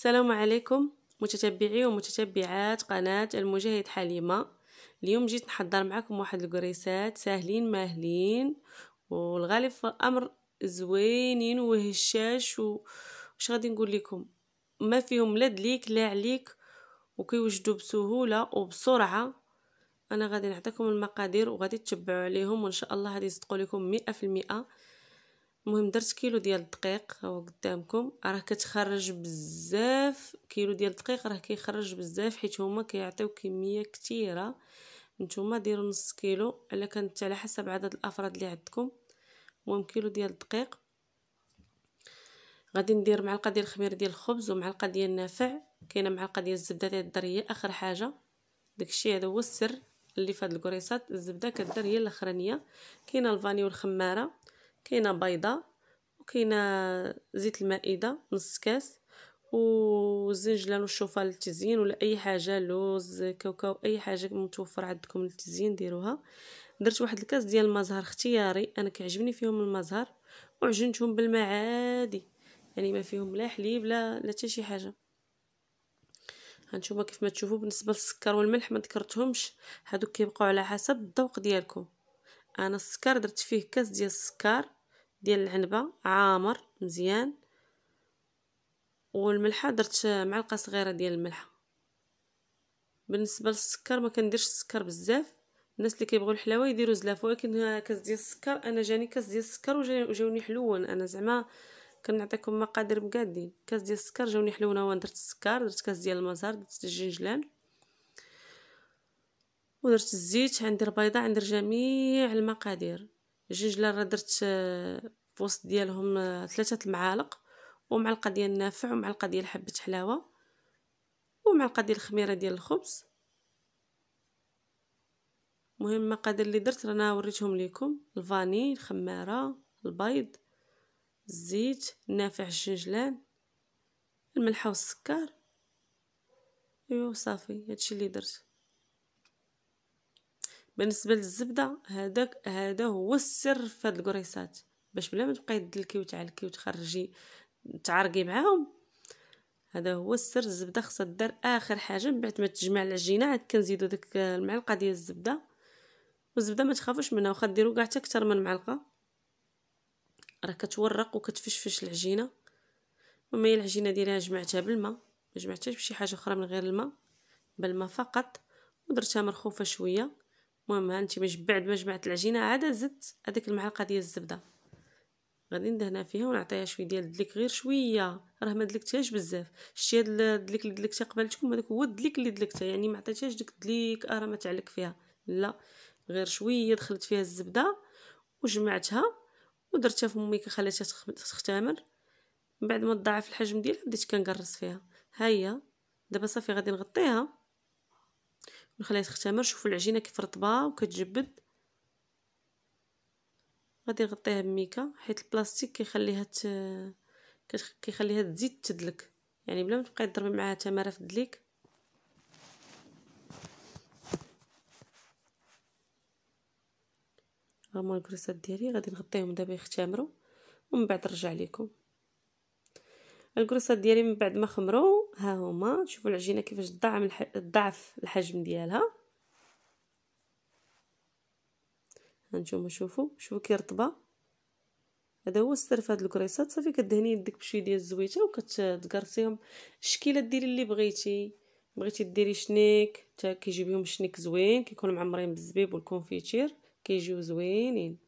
السلام عليكم متتبعي ومتتبعات قناة المجاهد حليمة اليوم جيت نحضر معكم واحد الكريسات ساهلين ماهلين والغالب في الأمر زوينين وهشاش وش غادي نقول لكم ما فيهم لا دليك لا عليك وكيوجدوا بسهولة وبسرعة انا غادي نعطيكم المقادير وغادي تتبعوا عليهم وان شاء الله غادي يصدقوا لكم مئة في المئة المهم درت كيلو ديال الدقيق هو قدامكم راه كتخرج بزاف كيلو ديال الدقيق راه كيخرج بزاف حيت هما كيعطيو كميه كثيره نتوما ديروا نص كيلو الا كانت على حسب عدد الافراد اللي عندكم المهم كيلو ديال الدقيق غادي ندير معلقه ديال الخميره ديال الخبز ومعلقه ديال النافع كاينه معلقه ديال الزبده ديال الدار هي اخر حاجه داكشي هذا هو السر اللي فهاد الكريسات الزبده كدار هي الاخرانيه كاينه الفاني والخماره كاينه بيضه وكاينه زيت المائده نص كاس والزنجلان والشوفه للتزيين ولا اي حاجه لوز كاوكاو اي حاجه متوفر عندكم للتزيين ديروها درت واحد الكاس ديال المزهر اختياري انا كيعجبني فيهم المزهر وعجنتهم بالماء عادي يعني ما فيهم لا حليب لا لا حتى شي حاجه هانتوما كيف ما تشوفوا بالنسبه للسكر والملح ما ذكرتهمش هادوك كيبقاو على حسب الذوق ديالكم انا السكر درت فيه كاس ديال السكر ديال العنبه عامر مزيان والملحه درت معلقه صغيره ديال الملح بالنسبه للسكر ما كنديرش السكر بزاف الناس اللي كيبغيو الحلاوه يديروا زلافه ولكن كاس ديال السكر انا جاني كاس ديال السكر وجاوني حلوان انا زعما كنعطيكم مقادير مقادين كاس ديال السكر جاوني حلوان وانا درت السكر درت كاس ديال المزهر درت الجنجلان ودرت الزيت عندي البيضة عندي جميع المقادير الجنجله راه درت آه، في وسط ديالهم آه، ثلاثه المعالق ومعلقه ديال النافع ومعلقه ديال حبه حلاوه ومعلقه ديال الخميره ديال الخبز المهم المقادير اللي درت رانا وريتهم ليكم الفاني الخماره البيض الزيت النافع الجنجلان الملحه والسكر ايوا صافي هادشي اللي درت بالنسبه للزبده هذاك هذا هو السر في هاد الكريسات باش بلا ما تبقاي تدلكي وتعلكي وتخرجي تعرقي تعاركي معاهم هذا هو السر الزبده خصها دار اخر حاجه من بعد ما تجمع العجينه عاد كنزيدو ديك المعلقه ديال الزبده والزبده ما تخافوش منها واخا ديروا كاع حتى اكثر من معلقه راه كتورق وكتفشفش العجينه وما هي العجينه ديالها جمعتها بالماء ما جمعتهاش بشي حاجه اخرى من غير الماء بالماء فقط ودرتها مرخوفه شويه المهم هانتي مش بعد ما جمعت العجينه عاد زدت هذيك المعلقه ديال الزبده غادي ندهنا فيها ونعطيها شويه ديال الدليك غير شويه راه ما دلكتهاش بزاف شتي هاد الدليك اللي دلكتها قبلتكم هذاك هو الدليك اللي دلكته يعني ما عطيتهاش ديك الدليك آه، راه ما تعلق فيها لا غير شويه دخلت فيها الزبده وجمعتها ودرتها في امي خليتها تختمر من بعد ما تضاعف الحجم ديالها بديت كنقرص فيها ها هي دابا صافي غادي نغطيها نخليها تختمر شوفوا العجينه كيف رطبه وكتجبد غادي نغطيها بميكا حيت البلاستيك كيخليها ت... كيخليها تزيد تدلك يعني بلا ما تبقاي تضربي معاها تماره في الدليك هما الكراسات ديالي غادي نغطيهم دابا يختمروا ومن بعد نرجع لكم الكراسات ديالي من بعد ما خمروا ها هما شوفوا العجينه كيفاش ضعف ضعف الحجم ديالها هانتوما شوفوا شوفوا كي رطبه هذا هو السر في هاد الكريسات صافي كدهني يدك بشويه ديال الزويته وكتكرسيهم الشكيله ديري اللي بغيتي بغيتي ديري شنيك حتى كيجي بهم شنيك زوين كيكونوا معمرين بالزبيب والكونفيتير كيجيو زوينين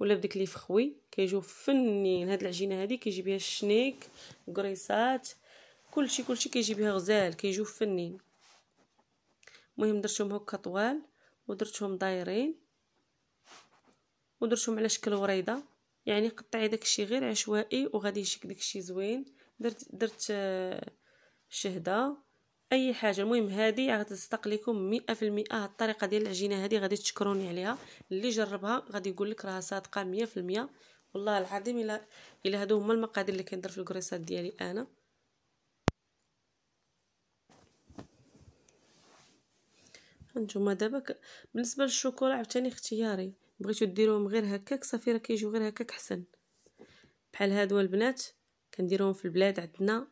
ولا بديك لي فخوي كيجيو فنين هاد العجينه هادي كيجي بها الشنيك كريسات كلشي كلشي كيجي بها غزال كيجيو فنين المهم درتهم هكا طوال ودرتهم دايرين ودرتهم على شكل وريضه يعني قطعي داكشي غير عشوائي وغادي يشك داكشي زوين درت درت آه، شهده اي حاجه المهم هذه غتستق لكم 100% هاد الطريقه ديال العجينه هذه غادي تشكروني عليها اللي جربها غادي يقول لك راها صادقه 100% والله العظيم الا الا هادو هما المقادير اللي كندير في الكريسات ديالي انا هانتوما دابا بالنسبه للشوكولا عاوتاني اختياري بغيتو ديروهم غير هكاك صافي راه كيجيو غير هكاك حسن بحال هادو البنات كنديروهم في البلاد عندنا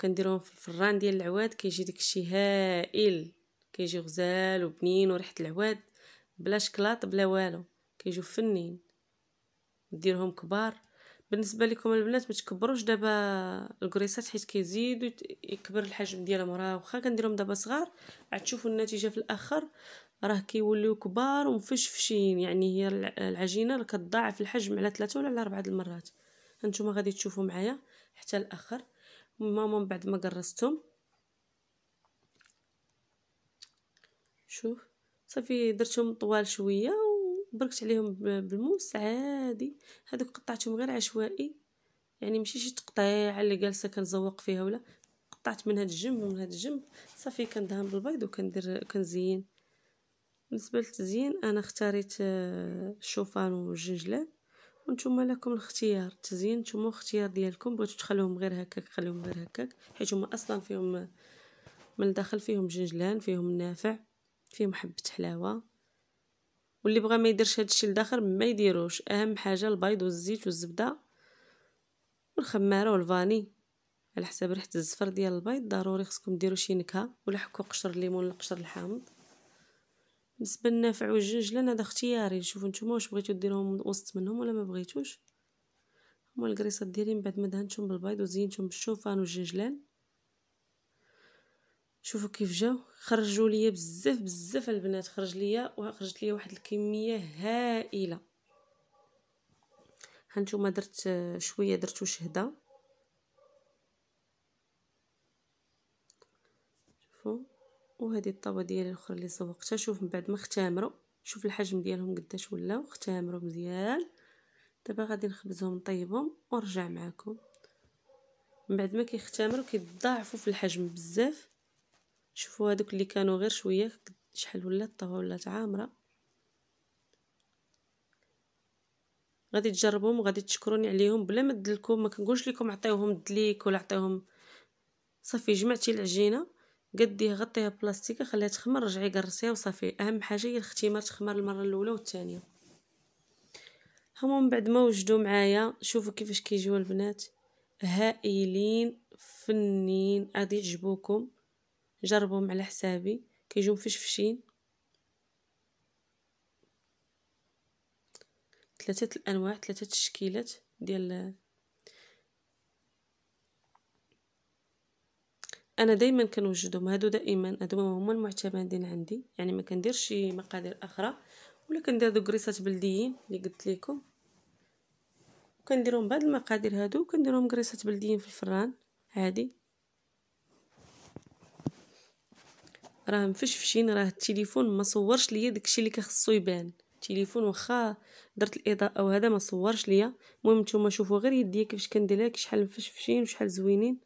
كنديروهم في الفران ديال العواد كيجي داكشي هائل كيجي غزال وبنين وريحه العواد بلا شكلاط بلا والو كيجيو فنين ديرهم كبار بالنسبه لكم البنات ما تكبروش دابا الكريسات حيت كيزيد يكبر الحجم ديالهم راه واخا كنديرهم دابا صغار عاد تشوفوا النتيجه في الاخر راه كيوليو كبار ومفشفشين يعني هي العجينه اللي كتضاعف الحجم على ثلاثه ولا على اربعه المرات هانتوما غادي تشوفوا معايا حتى الاخر ماما من بعد ما قرستهم شوف صافي درتهم طوال شويه بركت عليهم بالموس عادي هذوك قطعتهم غير عشوائي يعني ماشي شي تقطيع اللي جالسه كنزوق فيها ولا قطعت من هاد الجنب ومن هاد الجنب صافي كندهن بالبيض وكندير كنزين بالنسبه للتزيين انا اختاريت الشوفان آه، والجنجلان وانتم لكم الاختيار التزيين نتوما اختيار ديالكم بغيتو تخليهم غير هكاك خليهم غير هكاك حيت هما اصلا فيهم من الداخل فيهم جنجلان فيهم نافع فيهم حبه حلاوه واللي بغى ما يديرش هادشي لداخل ما يديروش اهم حاجه البيض والزيت والزبده والخماره والفاني على حساب ريحه الزفر ديال البيض ضروري خصكم ديروا شي نكهه ولا حكوا قشر الليمون ولا قشر الحامض بالنسبه للنافع والجنجلان هذا اختياري شوفوا نتوما واش بغيتو ديروهم وسط منهم ولا ما بغيتوش هما الكريصات ديالي من بعد ما دهنتهم بالبيض وزينتهم بالشوفان والجنجلان شوفوا كيف جاو خرجوا ليا بزاف بزاف البنات خرج ليا وخرجت ليا واحد الكميه هائله هانتوما درت شويه درتو شهده شوفوا وهذه الطابه ديالي الاخرى اللي صوقتها شوف من بعد ما اختامروا شوف الحجم ديالهم قداش ولاو اختامروا مزيان دابا غادي نخبزهم نطيبهم ونرجع معكم من بعد ما كيختامروا كيتضاعفوا في الحجم بزاف شوفوا هذوك اللي كانوا غير شويه شحال ولات طهو ولات عامره غادي تجربوهم وغادي تشكروني عليهم بلا ما ندلكم ما كنقولش لكم عطيوهم دليك ولا عطيوهم صافي جمعتي العجينه قديها غطيها بلاستيكه خليها تخمر رجعي قرصيها وصافي اهم حاجه هي الختيمه تخمر المره الاولى والثانيه هما من بعد ما وجدوا معايا شوفوا كيفاش كيجيو البنات هائلين فنين غادي يعجبوكم جربهم على حسابي كيجيو مفشفشين ثلاثه الانواع ثلاثه التشكيلات ديال انا دائما كنوجدهم هادو دائما هادو هما المعتمدين عندي يعني ما كنديرش شي مقادير اخرى ولا كندير دوك كريسات بلديين اللي قلت لكم وكنديرهم بهاد المقادير هادو وكنديرهم كريسات بلديين في الفران عادي راه مفشفشين راه التليفون ما صورش ليا داكشي اللي كخصو يبان التليفون واخا درت الاضاءه وهذا ما صورش ليا المهم نتوما شوفوا غير يديا كيفاش كندير لك شحال مفشفشين وشحال زوينين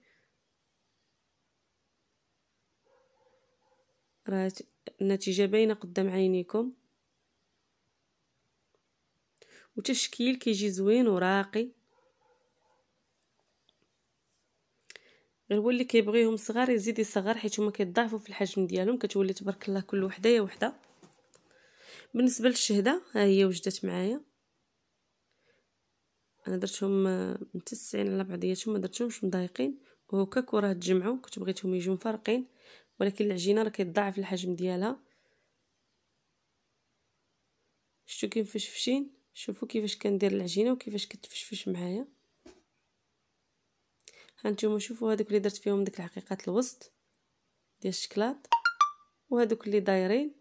راه النتيجه باينه قدام عينيكم وتشكيل كيجي زوين وراقي غير هو اللي كيبغيهم صغار يزيد يصغر حيت هما كيضاعفوا في الحجم ديالهم كتولي تبارك الله كل وحده يا وحده بالنسبه للشهده ها هي وجدت معايا انا درتهم آه، متسعين على بعضياتهم ما درتهمش مضايقين وهكا وراه تجمعوا كنت بغيتهم يجيو مفرقين ولكن العجينه راه كيضاعف الحجم ديالها شتو كيفاش فشين شوفوا كيفاش كندير العجينه وكيفاش كتفشفش معايا هانتوما شوفوا هذوك اللي درت فيهم ديك الحقيقات الوسط ديال الشكلاط وهذوك اللي دايرين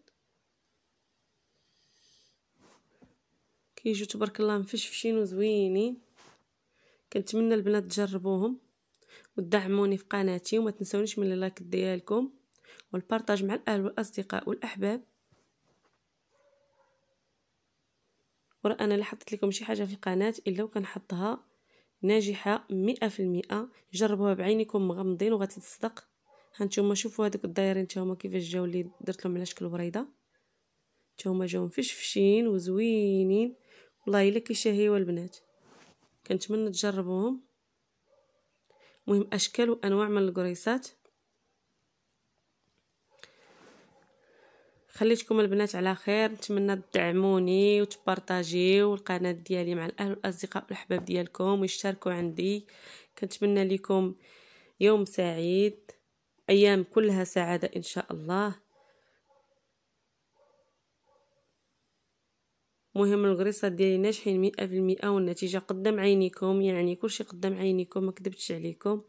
كيجيو تبارك الله مفشفشين وزوينين كنتمنى البنات تجربوهم وتدعموني في قناتي وما تنسونيش من اللايك ديالكم والبارطاج مع الاهل والاصدقاء والاحباب ورا انا اللي حطيت لكم شي حاجه في القناه الا وكنحطها ناجحه مئة في المئة جربوها بعينكم مغمضين وغتتصدق هانتوما شوفوا هادوك الدايرين تاهما كيفاش جاو لي درت لهم على شكل وريضه تاهما جاو مفشفشين وزوينين والله الا كيشهيو البنات كنتمنى تجربوهم مهم اشكال وانواع من القريصات خليتكم البنات على خير نتمنى تدعموني وتبارطاجيو القناه ديالي مع الاهل والاصدقاء والاحباب ديالكم ويشتركوا عندي كنتمنى لكم يوم سعيد ايام كلها سعاده ان شاء الله مهم الغريصه ديالي ناجحين مئة في المئة والنتيجه قدام عينيكم يعني كلشي قدام عينيكم ما كذبتش عليكم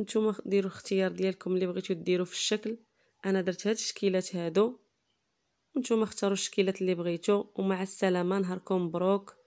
نتوما ديروا الاختيار ديالكم اللي بغيتو ديروا في الشكل انا درت هاد الشكيلات هادو نتوما اختاروا الشكيلات اللي بغيتو ومع السلامه نهاركم مبروك